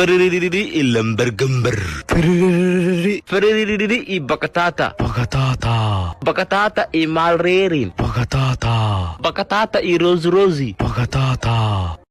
ilember gember i bakatata bakatata bakatata i malrerin bakatata bakatata i rozi bakatata